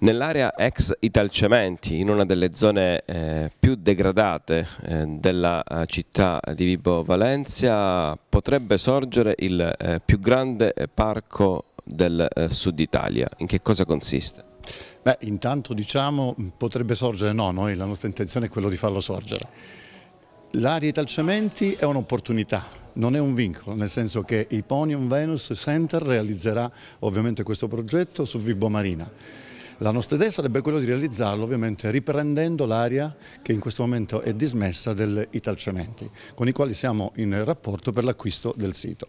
Nell'area ex Italcementi, in una delle zone eh, più degradate eh, della eh, città di Vibo Valencia, potrebbe sorgere il eh, più grande eh, parco del eh, sud Italia. In che cosa consiste? Beh, intanto diciamo potrebbe sorgere, no, noi la nostra intenzione è quella di farlo sorgere. L'area Italcementi è un'opportunità, non è un vincolo, nel senso che Iponium Venus Center realizzerà ovviamente questo progetto su Vibo Marina. La nostra idea sarebbe quella di realizzarlo ovviamente riprendendo l'area che in questo momento è dismessa dell'Italcementi, con i quali siamo in rapporto per l'acquisto del sito.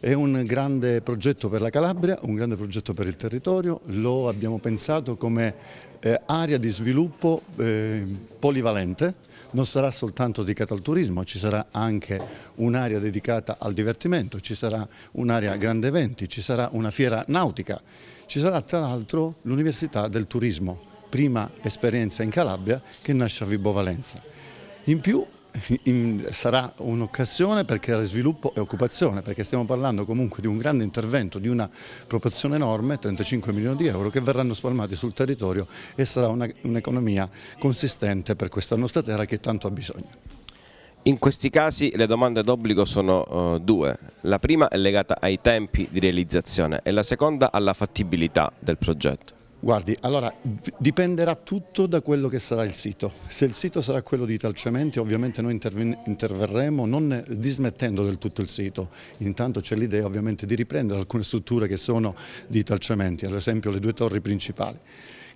È un grande progetto per la Calabria, un grande progetto per il territorio, lo abbiamo pensato come eh, area di sviluppo eh, polivalente, non sarà soltanto dedicata al turismo, ci sarà anche un'area dedicata al divertimento, ci sarà un'area grande eventi, ci sarà una fiera nautica, ci sarà tra l'altro l'Università del Turismo, prima esperienza in Calabria che nasce a Vibo Valenza. In più in, sarà un'occasione per creare sviluppo e occupazione, perché stiamo parlando comunque di un grande intervento, di una proporzione enorme, 35 milioni di euro, che verranno spalmati sul territorio e sarà un'economia un consistente per questa nostra terra che tanto ha bisogno. In questi casi le domande d'obbligo sono uh, due, la prima è legata ai tempi di realizzazione e la seconda alla fattibilità del progetto. Guardi, allora dipenderà tutto da quello che sarà il sito. Se il sito sarà quello di Italcementi ovviamente noi interverremo non dismettendo del tutto il sito. Intanto c'è l'idea ovviamente di riprendere alcune strutture che sono di Italcementi, ad esempio le due torri principali.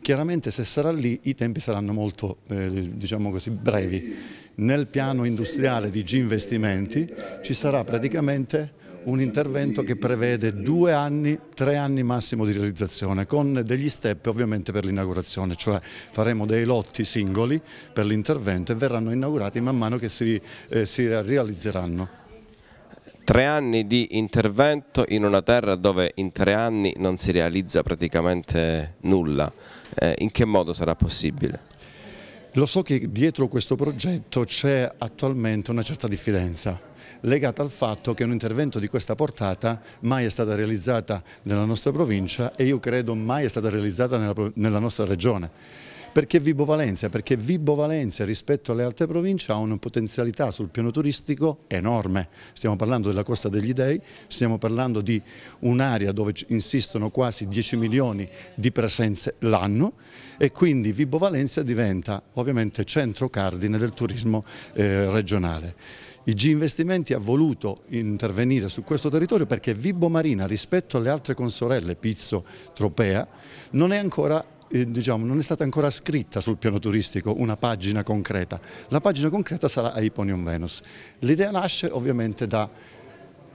Chiaramente se sarà lì i tempi saranno molto eh, diciamo così, brevi. Nel piano industriale di G Investimenti ci sarà praticamente un intervento che prevede due anni, tre anni massimo di realizzazione con degli step ovviamente per l'inaugurazione, cioè faremo dei lotti singoli per l'intervento e verranno inaugurati man mano che si, eh, si realizzeranno. Tre anni di intervento in una terra dove in tre anni non si realizza praticamente nulla, eh, in che modo sarà possibile? Lo so che dietro questo progetto c'è attualmente una certa diffidenza legata al fatto che un intervento di questa portata mai è stata realizzata nella nostra provincia e io credo mai è stata realizzata nella, nella nostra regione. Perché Vibo Valencia? Perché Vibo Valencia rispetto alle altre province ha una potenzialità sul piano turistico enorme. Stiamo parlando della Costa degli Dei, stiamo parlando di un'area dove insistono quasi 10 milioni di presenze l'anno e quindi Vibo Valencia diventa ovviamente centro cardine del turismo eh, regionale. Il G Investimenti ha voluto intervenire su questo territorio perché Vibo Marina rispetto alle altre consorelle, Pizzo, Tropea, non è ancora eh, diciamo, non è stata ancora scritta sul piano turistico una pagina concreta. La pagina concreta sarà a Iponium Venus. L'idea nasce ovviamente da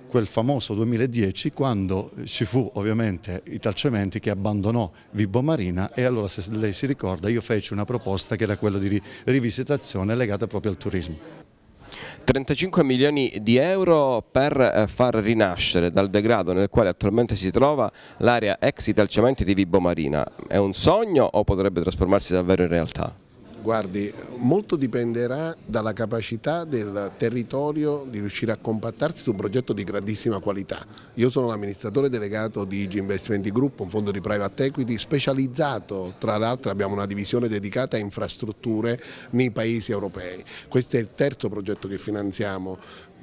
quel famoso 2010 quando ci fu ovviamente Italcementi che abbandonò Vibo Marina e allora se lei si ricorda io feci una proposta che era quella di rivisitazione legata proprio al turismo. 35 milioni di euro per eh, far rinascere dal degrado nel quale attualmente si trova l'area ex Italcementi di Vibo Marina. È un sogno o potrebbe trasformarsi davvero in realtà? Guardi, molto dipenderà dalla capacità del territorio di riuscire a compattarsi su un progetto di grandissima qualità. Io sono l'amministratore delegato di IG Investimenti Group, un fondo di private equity specializzato, tra l'altro abbiamo una divisione dedicata a infrastrutture nei paesi europei. Questo è il terzo progetto che finanziamo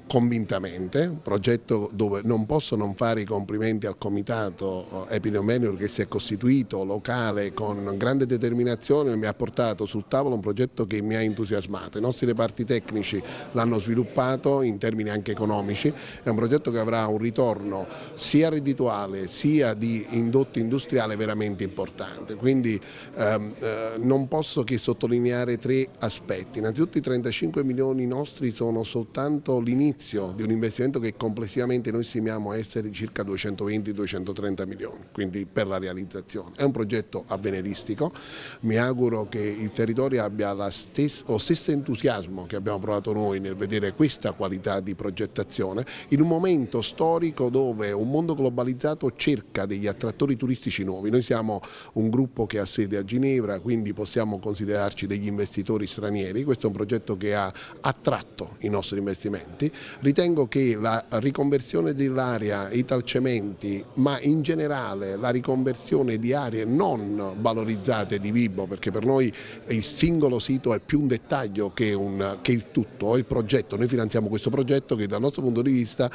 convintamente, un progetto dove non posso non fare i complimenti al comitato eh, epidemiologico che si è costituito locale con grande determinazione e mi ha portato sul tavolo un progetto che mi ha entusiasmato, i nostri reparti tecnici l'hanno sviluppato in termini anche economici, è un progetto che avrà un ritorno sia reddituale sia di indotto industriale veramente importante, quindi ehm, eh, non posso che sottolineare tre aspetti, innanzitutto i 35 milioni nostri sono soltanto l'inizio inizio di un investimento che complessivamente noi stimiamo essere circa 220-230 milioni, quindi per la realizzazione. È un progetto avveniristico, mi auguro che il territorio abbia stessa, lo stesso entusiasmo che abbiamo provato noi nel vedere questa qualità di progettazione in un momento storico dove un mondo globalizzato cerca degli attrattori turistici nuovi. Noi siamo un gruppo che ha sede a Ginevra, quindi possiamo considerarci degli investitori stranieri, questo è un progetto che ha attratto i nostri investimenti Ritengo che la riconversione dell'area Italcementi, ma in generale la riconversione di aree non valorizzate di Vibo, perché per noi il singolo sito è più un dettaglio che, un, che il tutto, il progetto. Noi finanziamo questo progetto che dal nostro punto di vista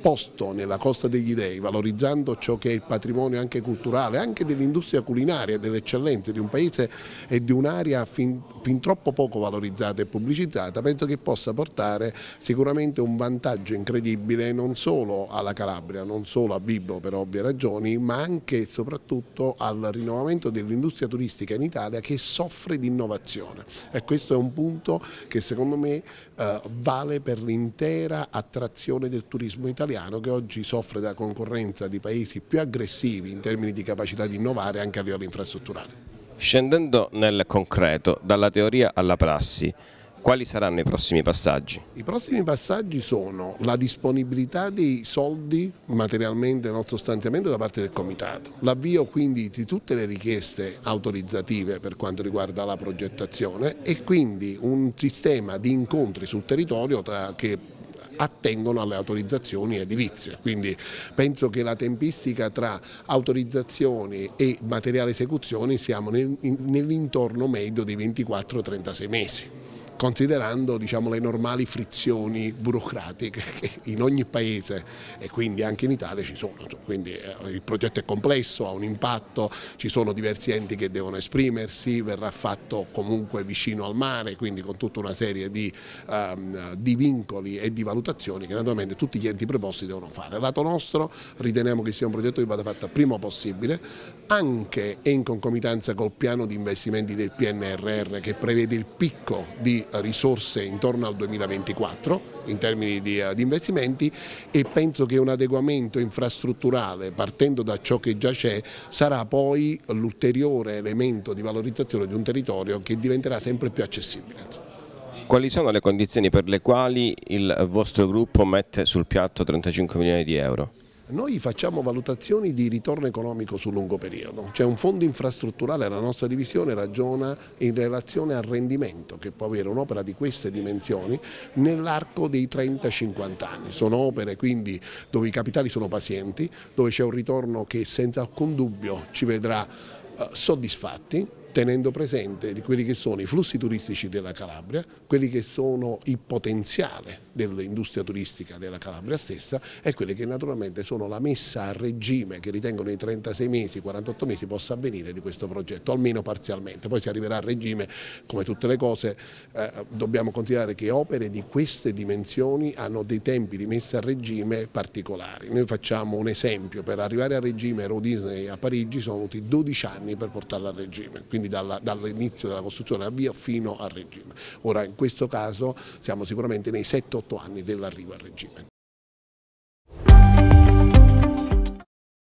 posto nella Costa degli Dei, valorizzando ciò che è il patrimonio anche culturale, anche dell'industria culinaria, dell'eccellenza di un paese e di un'area fin, fin, troppo poco valorizzata e pubblicizzata, penso che possa portare sicuramente un vantaggio incredibile non solo alla Calabria, non solo a Bibbo per ovvie ragioni, ma anche e soprattutto al rinnovamento dell'industria turistica in Italia che soffre di innovazione. E questo è un punto che secondo me eh, vale per l'intera attrazione del turismo italiano italiano che oggi soffre da concorrenza di paesi più aggressivi in termini di capacità di innovare anche a livello infrastrutturale. Scendendo nel concreto, dalla teoria alla prassi, quali saranno i prossimi passaggi? I prossimi passaggi sono la disponibilità dei soldi materialmente, non sostanzialmente, da parte del Comitato. L'avvio quindi di tutte le richieste autorizzative per quanto riguarda la progettazione e quindi un sistema di incontri sul territorio tra, che attengono alle autorizzazioni edilizie. Quindi penso che la tempistica tra autorizzazioni e materiale esecuzione siamo nell'intorno medio di 24-36 mesi considerando diciamo, le normali frizioni burocratiche che in ogni paese e quindi anche in Italia ci sono. Quindi eh, il progetto è complesso, ha un impatto, ci sono diversi enti che devono esprimersi, verrà fatto comunque vicino al mare, quindi con tutta una serie di, um, di vincoli e di valutazioni che naturalmente tutti gli enti preposti devono fare. Lato nostro riteniamo che sia un progetto che vada fatto prima possibile, anche e in concomitanza col piano di investimenti del PNRR che prevede il picco di risorse intorno al 2024 in termini di, eh, di, investimenti e penso che un adeguamento infrastrutturale partendo da ciò che già c'è sarà poi l'ulteriore elemento di valorizzazione di un territorio che diventerà sempre più accessibile. Quali sono le condizioni per le quali il vostro gruppo mette sul piatto 35 milioni di euro? Noi facciamo valutazioni di ritorno economico sul lungo periodo, cioè un fondo infrastrutturale, la nostra divisione ragiona in relazione al rendimento che può avere un'opera di queste dimensioni nell'arco dei 30-50 anni. Sono opere quindi dove i capitali sono pazienti, dove c'è un ritorno che senza alcun dubbio ci vedrà eh, soddisfatti tenendo presente di quelli che sono i flussi turistici della Calabria, quelli che sono il potenziale dell'industria turistica della Calabria stessa e quelli che naturalmente sono la messa a regime che ritengono i 36 mesi, 48 mesi possa avvenire di questo progetto, almeno parzialmente. Poi si arriverà a regime, come tutte le cose, eh, dobbiamo considerare che opere di queste dimensioni hanno dei tempi di messa a regime particolari. Noi facciamo un esempio, per arrivare a regime Euro Disney a Parigi sono voluti 12 anni per portarla a regime, Quindi quindi dall'inizio della costruzione avvio fino al regime. Ora in questo caso siamo sicuramente nei 7-8 anni dell'arrivo al regime.